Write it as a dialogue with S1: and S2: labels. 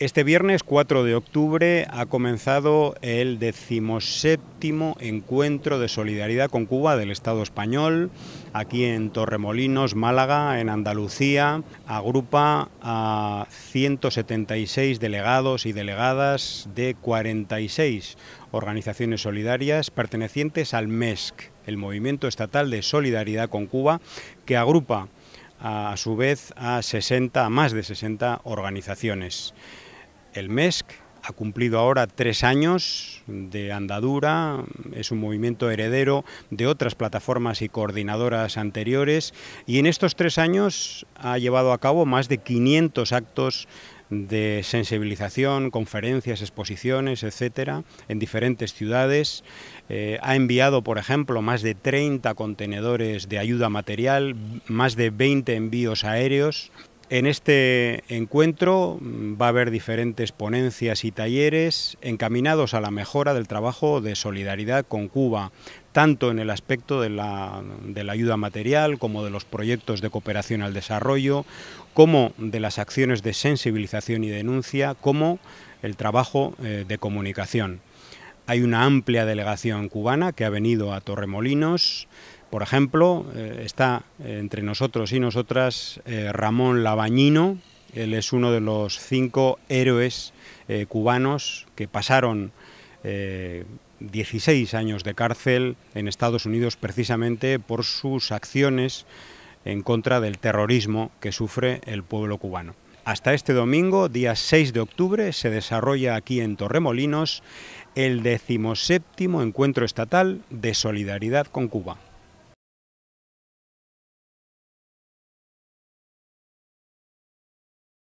S1: Este viernes 4 de octubre ha comenzado el decimoséptimo encuentro de solidaridad con Cuba del Estado español, aquí en Torremolinos, Málaga, en Andalucía. Agrupa a 176 delegados y delegadas de 46 organizaciones solidarias pertenecientes al MESC, el Movimiento Estatal de Solidaridad con Cuba, que agrupa a, su vez a 60, a más de 60 organizaciones. El MESC ha cumplido ahora tres años de andadura, es un movimiento heredero de otras plataformas y coordinadoras anteriores y en estos tres años ha llevado a cabo más de 500 actos de sensibilización, conferencias, exposiciones, etcétera, en diferentes ciudades. Eh, ha enviado, por ejemplo, más de 30 contenedores de ayuda material, más de 20 envíos aéreos. En este encuentro mm, va a haber diferentes ponencias y talleres encaminados a la mejora del trabajo de solidaridad con Cuba, tanto en el aspecto de la, ayuda material como de los proyectos de cooperación al desarrollo, como de las acciones de sensibilización y denuncia, como el trabajo eh, de comunicación. Hay una amplia delegación cubana que ha venido a Torremolinos, por ejemplo, eh, está eh, entre nosotros y nosotras eh, Ramón Labañino, él es uno de los cinco héroes cubanos que pasaron 16 años de cárcel en Estados Unidos precisamente por sus acciones en contra del terrorismo que sufre el pueblo cubano. Hasta este domingo, día 6 de octubre, se desarrolla aquí en Torremolinos el 17 encuentro estatal de solidaridad con Cuba.